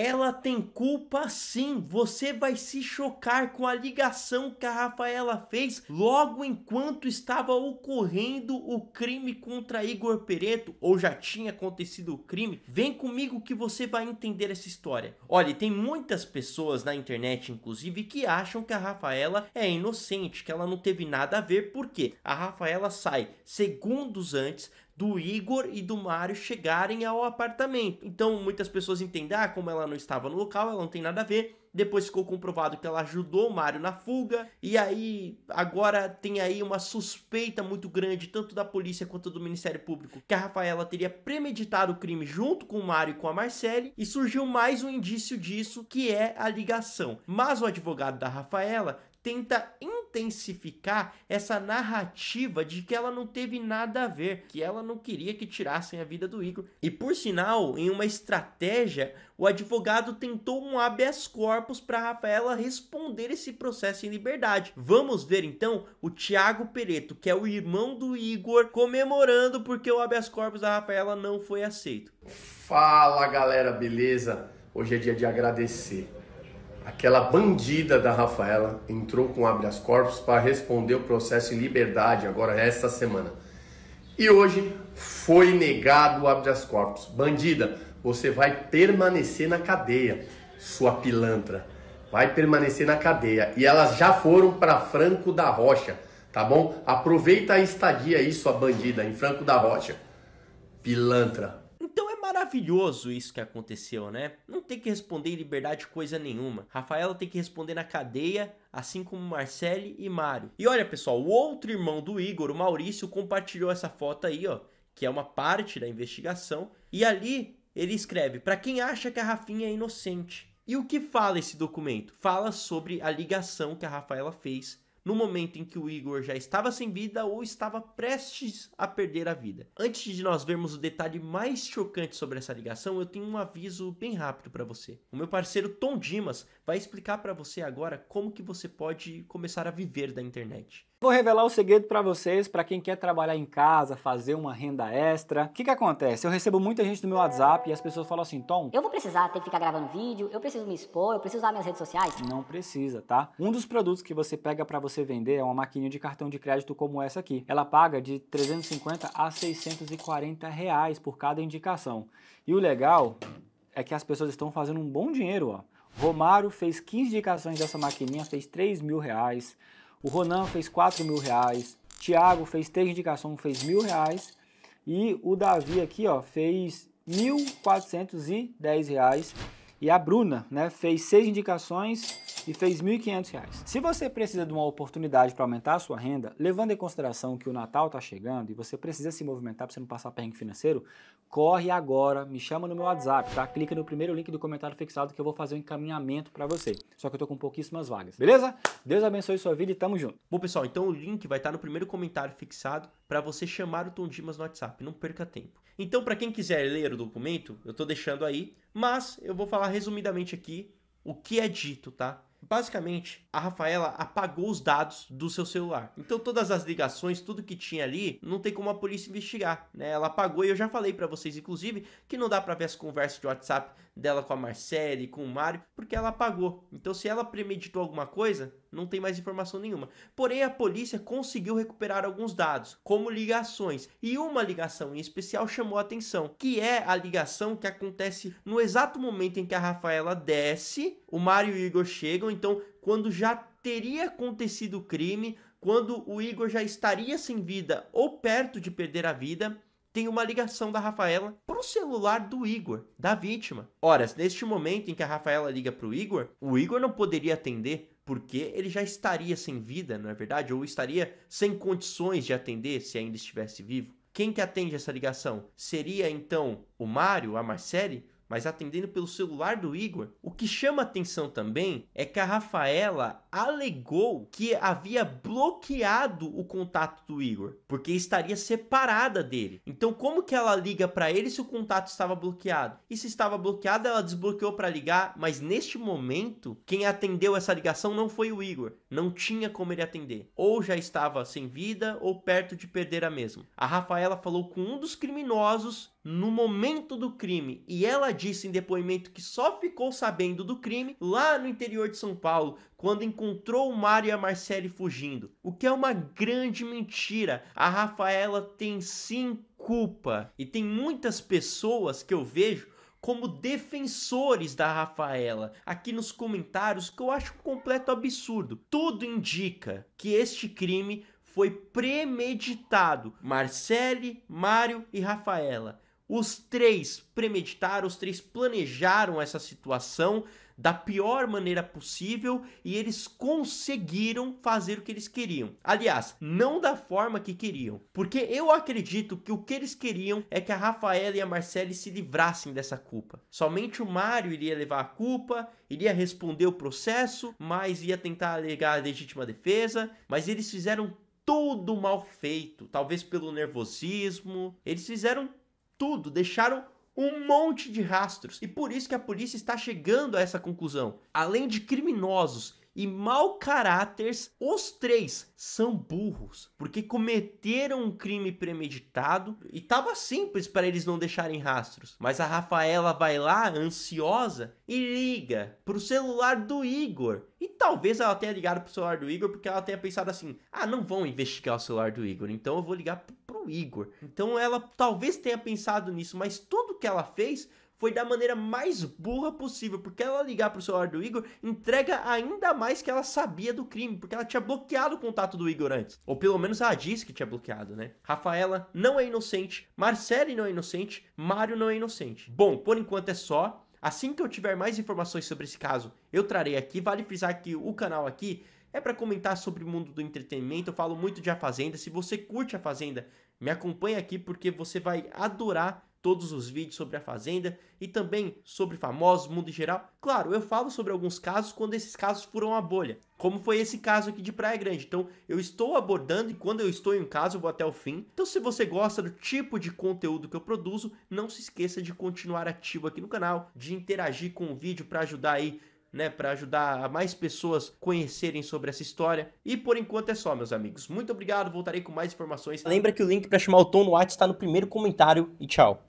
Ela tem culpa sim. Você vai se chocar com a ligação que a Rafaela fez logo enquanto estava ocorrendo o crime contra Igor Pereto, ou já tinha acontecido o crime. Vem comigo que você vai entender essa história. Olha, tem muitas pessoas na internet, inclusive, que acham que a Rafaela é inocente, que ela não teve nada a ver, porque a Rafaela sai segundos antes do Igor e do Mário chegarem ao apartamento. Então muitas pessoas entendem, ah, como ela não estava no local, ela não tem nada a ver. Depois ficou comprovado que ela ajudou o Mario na fuga. E aí, agora tem aí uma suspeita muito grande, tanto da polícia quanto do Ministério Público, que a Rafaela teria premeditado o crime junto com o Mario e com a Marcele. E surgiu mais um indício disso, que é a ligação. Mas o advogado da Rafaela tenta intensificar essa narrativa de que ela não teve nada a ver, que ela não queria que tirassem a vida do Igor. E por sinal, em uma estratégia, o advogado tentou um habeas corpus para Rafaela responder esse processo em liberdade. Vamos ver então o Tiago Pereto, que é o irmão do Igor, comemorando porque o habeas corpus da Rafaela não foi aceito. Fala galera, beleza? Hoje é dia de agradecer Aquela bandida da Rafaela entrou com abre as corpos para responder o processo em liberdade agora esta semana. E hoje foi negado o abre as corpos. Bandida, você vai permanecer na cadeia, sua pilantra. Vai permanecer na cadeia. E elas já foram para Franco da Rocha, tá bom? Aproveita a estadia aí, sua bandida, em Franco da Rocha. Pilantra, maravilhoso isso que aconteceu, né? Não tem que responder em liberdade coisa nenhuma. Rafaela tem que responder na cadeia, assim como Marcele e Mário. E olha, pessoal, o outro irmão do Igor, o Maurício, compartilhou essa foto aí, ó, que é uma parte da investigação. E ali ele escreve: "Para quem acha que a Rafinha é inocente". E o que fala esse documento? Fala sobre a ligação que a Rafaela fez no momento em que o Igor já estava sem vida ou estava prestes a perder a vida. Antes de nós vermos o detalhe mais chocante sobre essa ligação, eu tenho um aviso bem rápido para você. O meu parceiro Tom Dimas vai explicar para você agora como que você pode começar a viver da internet. Vou revelar o segredo para vocês, para quem quer trabalhar em casa, fazer uma renda extra. O que, que acontece? Eu recebo muita gente no meu WhatsApp e as pessoas falam assim, Tom... Eu vou precisar ter que ficar gravando vídeo, eu preciso me expor, eu preciso usar minhas redes sociais. Não precisa, tá? Um dos produtos que você pega para você você vender é uma maquininha de cartão de crédito como essa aqui. Ela paga de 350 a 640 reais por cada indicação. E o legal é que as pessoas estão fazendo um bom dinheiro. Ó. Romário fez 15 indicações dessa maquininha, fez 3 mil reais. O Ronan fez 4 mil reais. Thiago fez 3 indicações, fez mil reais. E o Davi aqui ó, fez R$ 1.410. E a Bruna né, fez seis indicações e fez R$ 1.500. Se você precisa de uma oportunidade para aumentar a sua renda, levando em consideração que o Natal está chegando e você precisa se movimentar para você não passar perrengue financeiro, corre agora, me chama no meu WhatsApp, tá? Clica no primeiro link do comentário fixado que eu vou fazer um encaminhamento para você. Só que eu tô com pouquíssimas vagas, beleza? Deus abençoe sua vida e tamo junto. Bom, pessoal, então o link vai estar tá no primeiro comentário fixado para você chamar o Tom Dimas no WhatsApp, não perca tempo. Então, para quem quiser ler o documento, eu tô deixando aí mas eu vou falar resumidamente aqui o que é dito, tá? Basicamente, a Rafaela apagou os dados do seu celular. Então, todas as ligações, tudo que tinha ali, não tem como a polícia investigar, né? Ela apagou e eu já falei para vocês, inclusive, que não dá para ver as conversas de WhatsApp dela com a Marcele, com o Mário, porque ela apagou. Então, se ela premeditou alguma coisa, não tem mais informação nenhuma. Porém, a polícia conseguiu recuperar alguns dados, como ligações, e uma ligação em especial chamou a atenção, que é a ligação que acontece no exato momento em que a Rafaela desce, o Mário e o Igor chegam, então quando já teria acontecido o crime, quando o Igor já estaria sem vida ou perto de perder a vida, tem uma ligação da Rafaela pro celular do Igor, da vítima. Ora, neste momento em que a Rafaela liga pro Igor, o Igor não poderia atender porque ele já estaria sem vida, não é verdade? Ou estaria sem condições de atender se ainda estivesse vivo. Quem que atende essa ligação? Seria então o Mário, a Marcele? Mas atendendo pelo celular do Igor. O que chama atenção também é que a Rafaela alegou que havia bloqueado o contato do Igor, porque estaria separada dele. Então, como que ela liga para ele se o contato estava bloqueado? E se estava bloqueado, ela desbloqueou para ligar, mas neste momento, quem atendeu essa ligação não foi o Igor. Não tinha como ele atender. Ou já estava sem vida ou perto de perder a mesma. A Rafaela falou com um dos criminosos no momento do crime e ela disse em depoimento que só ficou sabendo do crime lá no interior de São Paulo, quando encontrou Mário e a Marcele fugindo, o que é uma grande mentira. A Rafaela tem sim culpa e tem muitas pessoas que eu vejo como defensores da Rafaela aqui nos comentários, que eu acho um completo absurdo. Tudo indica que este crime foi premeditado. Marcele, Mário e Rafaela. Os três premeditaram, os três planejaram essa situação da pior maneira possível e eles conseguiram fazer o que eles queriam. Aliás, não da forma que queriam, porque eu acredito que o que eles queriam é que a Rafaela e a Marcele se livrassem dessa culpa. Somente o Mário iria levar a culpa, iria responder o processo, mas ia tentar alegar a legítima defesa, mas eles fizeram tudo mal feito, talvez pelo nervosismo. Eles fizeram tudo, deixaram um monte de rastros. E por isso que a polícia está chegando a essa conclusão. Além de criminosos e mau caráteres, os três são burros, porque cometeram um crime premeditado e tava simples para eles não deixarem rastros. Mas a Rafaela vai lá, ansiosa, e liga pro celular do Igor. E talvez ela tenha ligado pro celular do Igor porque ela tenha pensado assim: "Ah, não vão investigar o celular do Igor, então eu vou ligar pro Igor". Então ela talvez tenha pensado nisso, mas tudo que ela fez foi da maneira mais burra possível, porque ela ligar pro celular do Igor entrega ainda mais que ela sabia do crime, porque ela tinha bloqueado o contato do Igor antes. Ou pelo menos ela disse que tinha bloqueado, né? Rafaela não é inocente, Marcele não é inocente, Mário não é inocente. Bom, por enquanto é só. Assim que eu tiver mais informações sobre esse caso, eu trarei aqui. Vale frisar que o canal aqui é para comentar sobre o mundo do entretenimento. Eu falo muito de A Fazenda. Se você curte A Fazenda, me acompanha aqui porque você vai adorar todos os vídeos sobre a Fazenda e também sobre famosos, mundo em geral. Claro, eu falo sobre alguns casos quando esses casos furam a bolha, como foi esse caso aqui de Praia Grande. Então, eu estou abordando e quando eu estou em um caso, eu vou até o fim. Então, se você gosta do tipo de conteúdo que eu produzo, não se esqueça de continuar ativo aqui no canal, de interagir com o vídeo para ajudar aí né, para ajudar a mais pessoas conhecerem sobre essa história. E por enquanto é só, meus amigos. Muito obrigado, voltarei com mais informações. Lembra que o link para chamar o Tom no WhatsApp está no primeiro comentário e tchau.